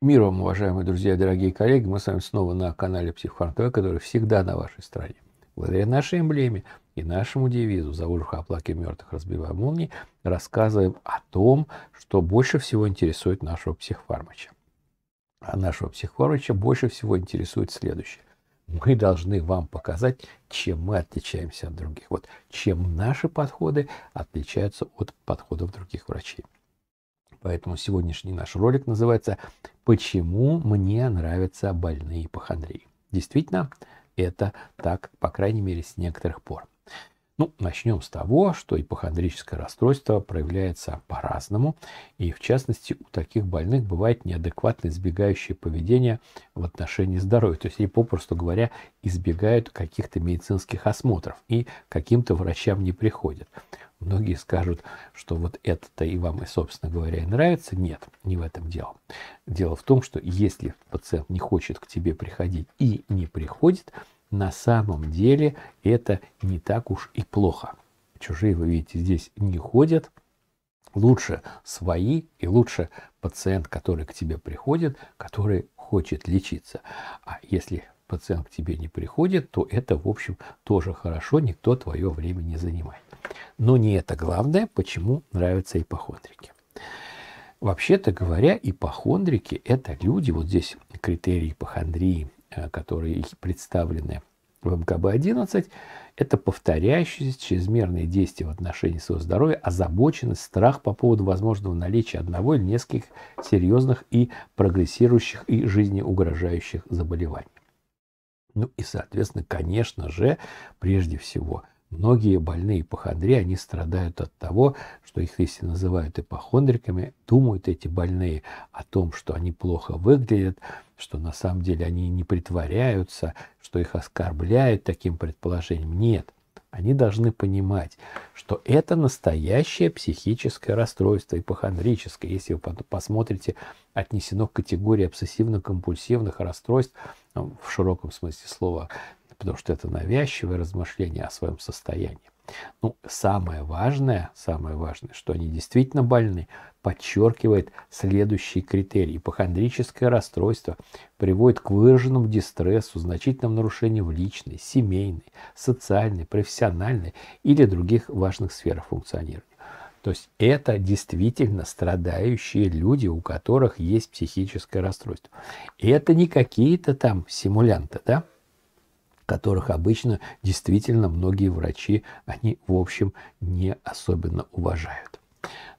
Мир вам, уважаемые друзья, дорогие коллеги. Мы с вами снова на канале Психфарм ТВ, который всегда на вашей стороне. Благодаря нашей эмблеме и нашему девизу «За ужих о плаке мертвых разбивая молнии» рассказываем о том, что больше всего интересует нашего психфармача. А нашего психфармача больше всего интересует следующее. Мы должны вам показать, чем мы отличаемся от других. Вот чем наши подходы отличаются от подходов других врачей. Поэтому сегодняшний наш ролик называется «Почему мне нравятся больные ипохондрии?». Действительно, это так, по крайней мере, с некоторых пор. Ну, начнем с того, что ипохондрическое расстройство проявляется по-разному, и в частности у таких больных бывает неадекватно избегающее поведение в отношении здоровья, то есть они, попросту говоря, избегают каких-то медицинских осмотров и каким-то врачам не приходят. Многие скажут, что вот это-то и вам, и, собственно говоря, и нравится. Нет, не в этом дело. Дело в том, что если пациент не хочет к тебе приходить и не приходит, на самом деле это не так уж и плохо. Чужие, вы видите, здесь не ходят. Лучше свои и лучше пациент, который к тебе приходит, который хочет лечиться. А если пациент к тебе не приходит, то это, в общем, тоже хорошо, никто твое время не занимает. Но не это главное, почему нравятся ипохондрики. Вообще-то говоря, ипохондрики – это люди, вот здесь критерии ипохондрии, э, которые представлены в МКБ-11, это повторяющиеся чрезмерные действия в отношении своего здоровья, озабоченность, страх по поводу возможного наличия одного или нескольких серьезных и прогрессирующих и жизнеугрожающих заболеваний. Ну и, соответственно, конечно же, прежде всего – Многие больные ипохондрии, они страдают от того, что их, если называют ипохондриками, думают эти больные о том, что они плохо выглядят, что на самом деле они не притворяются, что их оскорбляют таким предположением. Нет, они должны понимать, что это настоящее психическое расстройство, ипохондрическое. Если вы посмотрите, отнесено к категории обсессивно-компульсивных расстройств ну, в широком смысле слова потому что это навязчивое размышление о своем состоянии. Ну, самое важное, самое важное, что они действительно больны, подчеркивает следующий критерий: Ипохондрическое расстройство приводит к выраженному дистрессу, значительному нарушению в личной, семейной, социальной, профессиональной или других важных сферах функционирования. То есть это действительно страдающие люди, у которых есть психическое расстройство. И это не какие-то там симулянты, да? которых обычно действительно многие врачи, они в общем не особенно уважают.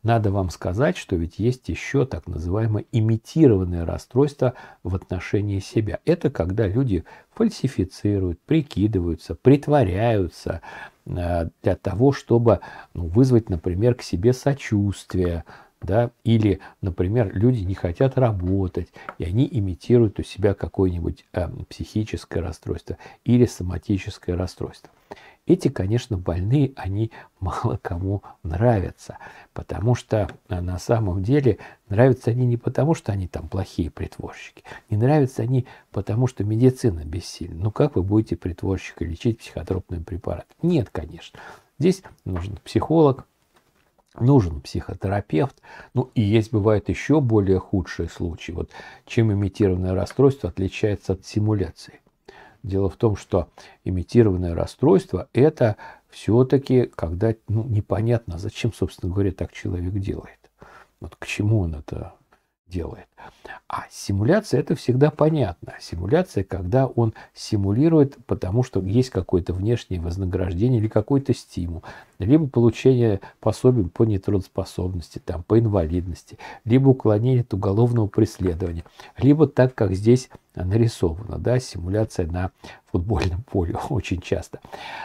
Надо вам сказать, что ведь есть еще так называемое имитированное расстройство в отношении себя. Это когда люди фальсифицируют, прикидываются, притворяются э, для того, чтобы ну, вызвать, например, к себе сочувствие, да, или, например, люди не хотят работать, и они имитируют у себя какое-нибудь э, психическое расстройство или соматическое расстройство. Эти, конечно, больные, они мало кому нравятся, потому что э, на самом деле нравятся они не потому, что они там плохие притворщики, не нравятся они потому, что медицина бессильна. Ну как вы будете притворщика лечить психотропным препаратом? Нет, конечно. Здесь нужен психолог, нужен психотерапевт. Ну и есть, бывают еще более худшие случаи. Вот чем имитированное расстройство отличается от симуляции. Дело в том, что имитированное расстройство – это все-таки, когда ну, непонятно, а зачем, собственно говоря, так человек делает. Вот к чему он это делает. А симуляция это всегда понятно. Симуляция, когда он симулирует, потому что есть какое-то внешнее вознаграждение или какой-то стимул, либо получение пособий по нетрудоспособности, там, по инвалидности, либо уклонение от уголовного преследования, либо так, как здесь нарисовано, да, симуляция на футбольном поле очень часто.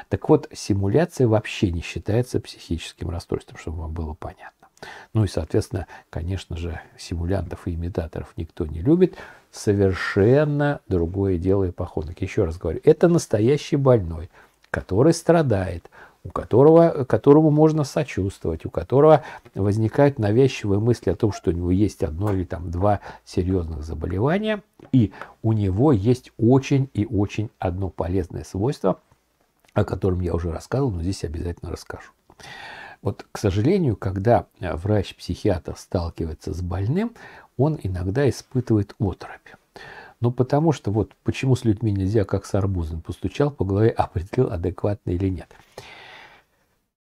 Так вот, симуляция вообще не считается психическим расстройством, чтобы вам было понятно. Ну и, соответственно, конечно же, симулянтов и имитаторов никто не любит. Совершенно другое дело ипохондрик. Еще раз говорю, это настоящий больной, который страдает, у которого, которому можно сочувствовать, у которого возникают навязчивые мысли о том, что у него есть одно или там два серьезных заболевания, и у него есть очень и очень одно полезное свойство, о котором я уже рассказывал, но здесь обязательно расскажу. Вот, к сожалению, когда э, врач-психиатр сталкивается с больным, он иногда испытывает оторопь. Ну, потому что вот почему с людьми нельзя, как с арбузом, постучал по голове, определил, адекватно или нет.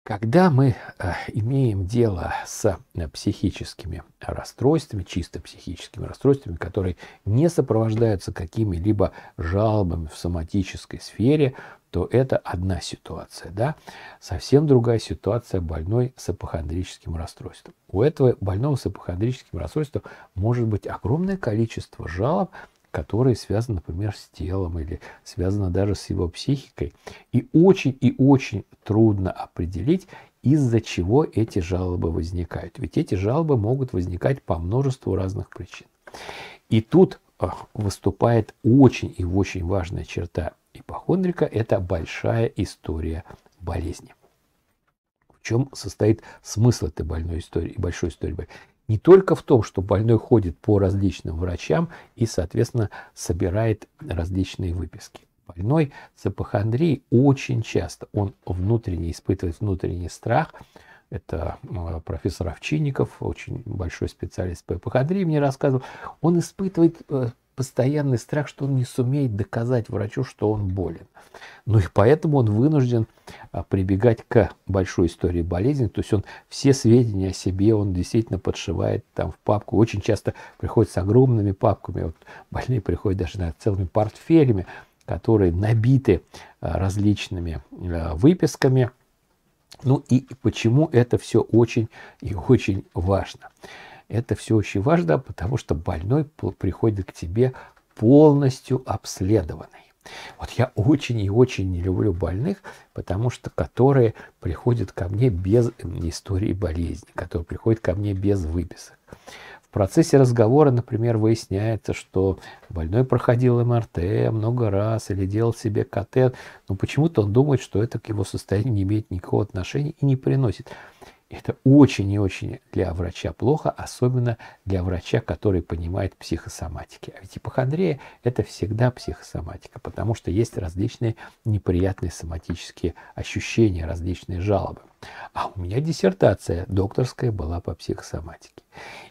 Когда мы э, имеем дело с э, психическими расстройствами, чисто психическими расстройствами, которые не сопровождаются какими-либо жалобами в соматической сфере, то это одна ситуация. Да? Совсем другая ситуация больной с апохондрическим расстройством. У этого больного с апохондрическим расстройством может быть огромное количество жалоб, которые связаны, например, с телом или связаны даже с его психикой. И очень и очень трудно определить, из-за чего эти жалобы возникают. Ведь эти жалобы могут возникать по множеству разных причин. И тут а, выступает очень и очень важная черта Ипохондрика – это большая история болезни. В чем состоит смысл этой больной истории, большой истории? болезни? Не только в том, что больной ходит по различным врачам и, соответственно, собирает различные выписки. Больной с эпохондрией очень часто, он внутренне испытывает внутренний страх, это профессор Овчинников, очень большой специалист по эпохондрии, мне рассказывал, он испытывает э, постоянный страх, что он не сумеет доказать врачу, что он болен. Ну и поэтому он вынужден а, прибегать к большой истории болезни. То есть он все сведения о себе он действительно подшивает там в папку. Очень часто приходит с огромными папками. Вот больные приходят даже на целыми портфелями, которые набиты а, различными а, выписками. Ну и почему это все очень и очень важно это все очень важно, потому что больной приходит к тебе полностью обследованный. Вот я очень и очень не люблю больных, потому что которые приходят ко мне без истории болезни, которые приходят ко мне без выписок. В процессе разговора, например, выясняется, что больной проходил МРТ много раз или делал себе КТ, но почему-то он думает, что это к его состоянию не имеет никакого отношения и не приносит. Это очень и очень для врача плохо, особенно для врача, который понимает психосоматики. А ведь ипохондрия – это всегда психосоматика, потому что есть различные неприятные соматические ощущения, различные жалобы. А у меня диссертация докторская была по психосоматике.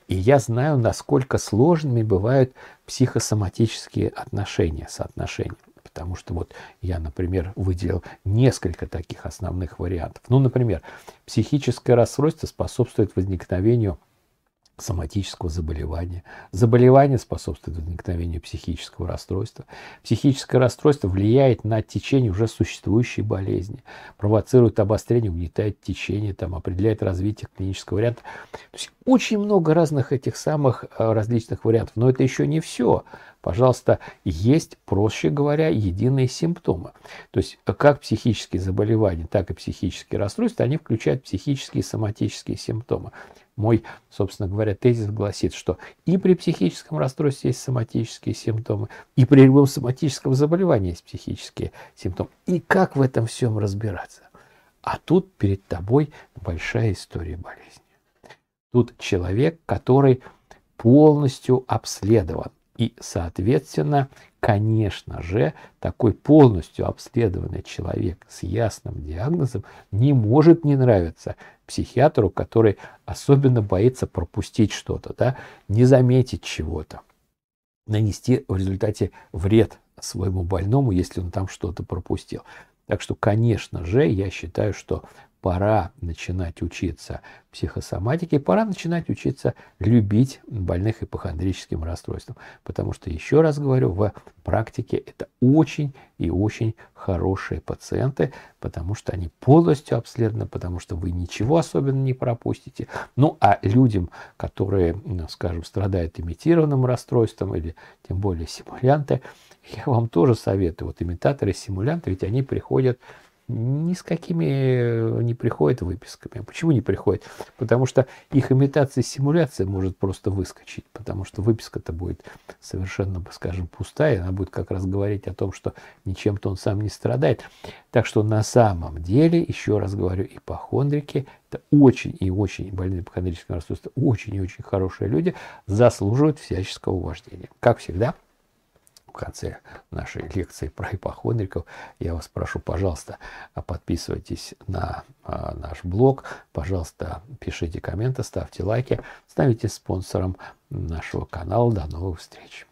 И я знаю, насколько сложными бывают психосоматические отношения, соотношения. Потому что вот я, например, выделил несколько таких основных вариантов. Ну, например, психическое расстройство способствует возникновению соматического заболевания. Заболевание способствует возникновению психического расстройства. Психическое расстройство влияет на течение уже существующей болезни, провоцирует обострение, угнетает течение, там, определяет развитие клинического варианта. То есть очень много разных этих самых э, различных вариантов. Но это еще не все. Пожалуйста, есть, проще говоря, единые симптомы. То есть э, как психические заболевания, так и психические расстройства, они включают психические и соматические симптомы. Мой, собственно говоря, тезис гласит, что и при психическом расстройстве есть соматические симптомы, и при любом соматическом заболевании есть психические симптомы. И как в этом всем разбираться? А тут перед тобой большая история болезни. Тут человек, который полностью обследован. И, соответственно, конечно же, такой полностью обследованный человек с ясным диагнозом не может не нравиться психиатру, который особенно боится пропустить что-то, да, не заметить чего-то, нанести в результате вред своему больному, если он там что-то пропустил. Так что, конечно же, я считаю, что пора начинать учиться психосоматике, пора начинать учиться любить больных ипохондрическим расстройством. Потому что, еще раз говорю, в практике это очень и очень хорошие пациенты, потому что они полностью обследованы, потому что вы ничего особенно не пропустите. Ну, а людям, которые, ну, скажем, страдают имитированным расстройством или тем более симулянты, я вам тоже советую, вот имитаторы, симулянты, ведь они приходят ни с какими э, не приходит выписками. А почему не приходит? Потому что их имитация симуляция может просто выскочить, потому что выписка-то будет совершенно, скажем, пустая, она будет как раз говорить о том, что ничем-то он сам не страдает. Так что на самом деле, еще раз говорю, ипохондрики – это очень и очень больные ипохондрическим расстройством, очень и очень хорошие люди, заслуживают всяческого уважения. Как всегда, в конце нашей лекции про ипохондриков, я вас прошу, пожалуйста, подписывайтесь на а, наш блог, пожалуйста, пишите комменты, ставьте лайки, становитесь спонсором нашего канала. До новых встреч!